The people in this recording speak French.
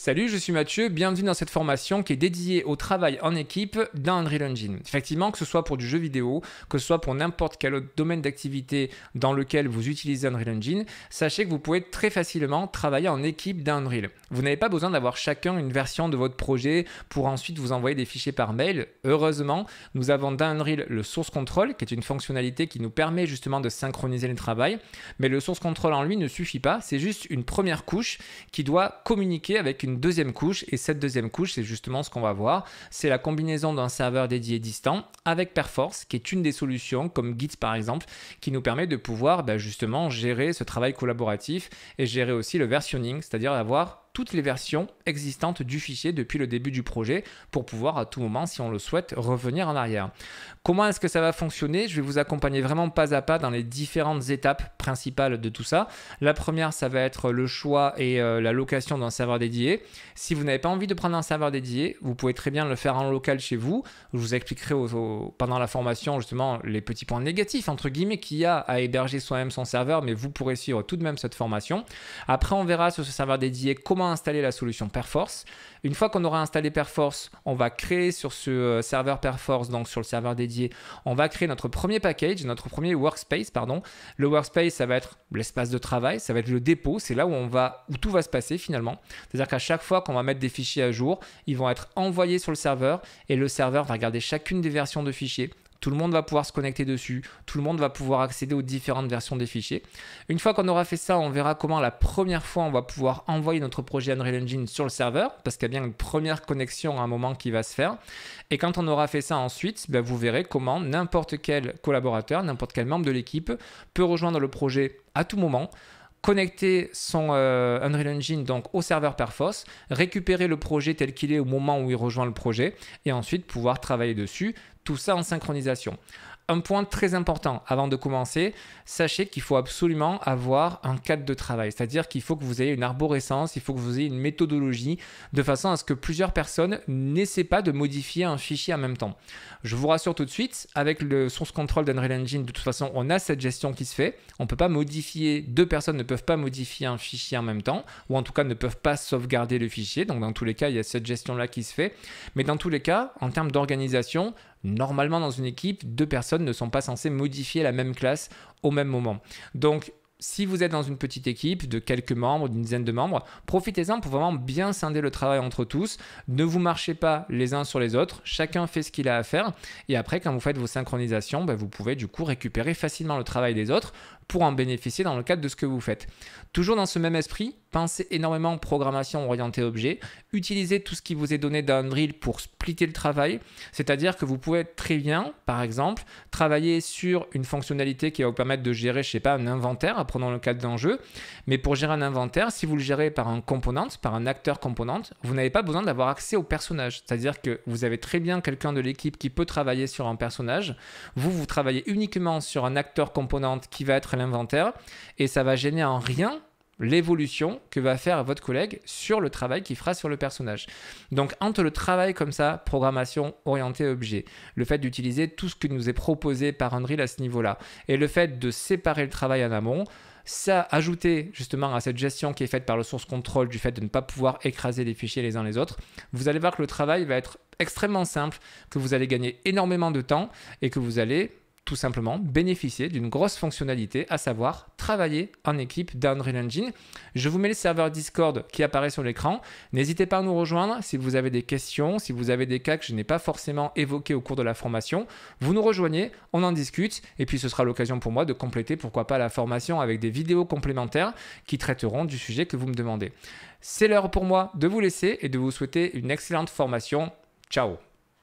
Salut, je suis Mathieu, bienvenue dans cette formation qui est dédiée au travail en équipe dans Unreal Engine. Effectivement, que ce soit pour du jeu vidéo, que ce soit pour n'importe quel autre domaine d'activité dans lequel vous utilisez Unreal Engine, sachez que vous pouvez très facilement travailler en équipe dans Unreal. Vous n'avez pas besoin d'avoir chacun une version de votre projet pour ensuite vous envoyer des fichiers par mail. Heureusement, nous avons dans Unreal le Source Control, qui est une fonctionnalité qui nous permet justement de synchroniser le travail. Mais le Source Control en lui ne suffit pas, c'est juste une première couche qui doit communiquer avec une une deuxième couche et cette deuxième couche, c'est justement ce qu'on va voir. C'est la combinaison d'un serveur dédié distant avec Perforce, qui est une des solutions comme Git par exemple, qui nous permet de pouvoir bah, justement gérer ce travail collaboratif et gérer aussi le versionning, c'est-à-dire avoir toutes les versions existantes du fichier depuis le début du projet pour pouvoir à tout moment, si on le souhaite, revenir en arrière. Comment est-ce que ça va fonctionner Je vais vous accompagner vraiment pas à pas dans les différentes étapes principales de tout ça. La première, ça va être le choix et euh, la location d'un serveur dédié. Si vous n'avez pas envie de prendre un serveur dédié, vous pouvez très bien le faire en local chez vous. Je vous expliquerai au, pendant la formation justement les petits points négatifs entre guillemets qu'il y a à héberger soi-même son serveur, mais vous pourrez suivre tout de même cette formation. Après, on verra sur ce serveur dédié comment installer la solution Perforce. Une fois qu'on aura installé Perforce, on va créer sur ce euh, serveur Perforce, donc sur le serveur dédié, on va créer notre premier package, notre premier workspace, pardon. Le workspace, ça va être l'espace de travail, ça va être le dépôt, c'est là où on va, où tout va se passer finalement. C'est-à-dire qu'à chaque fois qu'on va mettre des fichiers à jour, ils vont être envoyés sur le serveur et le serveur va regarder chacune des versions de fichiers tout le monde va pouvoir se connecter dessus, tout le monde va pouvoir accéder aux différentes versions des fichiers. Une fois qu'on aura fait ça, on verra comment la première fois on va pouvoir envoyer notre projet Unreal Engine sur le serveur, parce qu'il y a bien une première connexion à un moment qui va se faire. Et quand on aura fait ça ensuite, ben, vous verrez comment n'importe quel collaborateur, n'importe quel membre de l'équipe peut rejoindre le projet à tout moment connecter son euh, Unreal Engine donc, au serveur Perforce, récupérer le projet tel qu'il est au moment où il rejoint le projet, et ensuite pouvoir travailler dessus, tout ça en synchronisation un point très important avant de commencer, sachez qu'il faut absolument avoir un cadre de travail, c'est-à-dire qu'il faut que vous ayez une arborescence, il faut que vous ayez une méthodologie de façon à ce que plusieurs personnes n'essaient pas de modifier un fichier en même temps. Je vous rassure tout de suite, avec le source control d'Unreal Engine, de toute façon, on a cette gestion qui se fait. On ne peut pas modifier, deux personnes ne peuvent pas modifier un fichier en même temps, ou en tout cas ne peuvent pas sauvegarder le fichier. Donc dans tous les cas, il y a cette gestion-là qui se fait. Mais dans tous les cas, en termes d'organisation, Normalement, dans une équipe, deux personnes ne sont pas censées modifier la même classe au même moment. Donc, si vous êtes dans une petite équipe de quelques membres, d'une dizaine de membres, profitez-en pour vraiment bien scinder le travail entre tous. Ne vous marchez pas les uns sur les autres. Chacun fait ce qu'il a à faire. Et après, quand vous faites vos synchronisations, ben, vous pouvez du coup récupérer facilement le travail des autres, pour en bénéficier dans le cadre de ce que vous faites. Toujours dans ce même esprit, pensez énormément en programmation orientée objet, utilisez tout ce qui vous est donné dans drill pour splitter le travail, c'est-à-dire que vous pouvez très bien, par exemple, travailler sur une fonctionnalité qui va vous permettre de gérer, je sais pas, un inventaire, prenons le cadre d'un jeu, mais pour gérer un inventaire, si vous le gérez par un component, par un acteur component, vous n'avez pas besoin d'avoir accès au personnage, c'est-à-dire que vous avez très bien quelqu'un de l'équipe qui peut travailler sur un personnage, vous, vous travaillez uniquement sur un acteur component qui va être l'inventaire et ça va gêner en rien l'évolution que va faire votre collègue sur le travail qu'il fera sur le personnage. Donc entre le travail comme ça, programmation orientée objet, le fait d'utiliser tout ce que nous est proposé par Unreal à ce niveau-là, et le fait de séparer le travail en amont, ça ajouté justement à cette gestion qui est faite par le source control du fait de ne pas pouvoir écraser les fichiers les uns les autres, vous allez voir que le travail va être extrêmement simple, que vous allez gagner énormément de temps et que vous allez tout simplement bénéficier d'une grosse fonctionnalité, à savoir travailler en équipe d'Unreal Engine. Je vous mets le serveur Discord qui apparaît sur l'écran. N'hésitez pas à nous rejoindre si vous avez des questions, si vous avez des cas que je n'ai pas forcément évoqués au cours de la formation. Vous nous rejoignez, on en discute et puis ce sera l'occasion pour moi de compléter pourquoi pas la formation avec des vidéos complémentaires qui traiteront du sujet que vous me demandez. C'est l'heure pour moi de vous laisser et de vous souhaiter une excellente formation. Ciao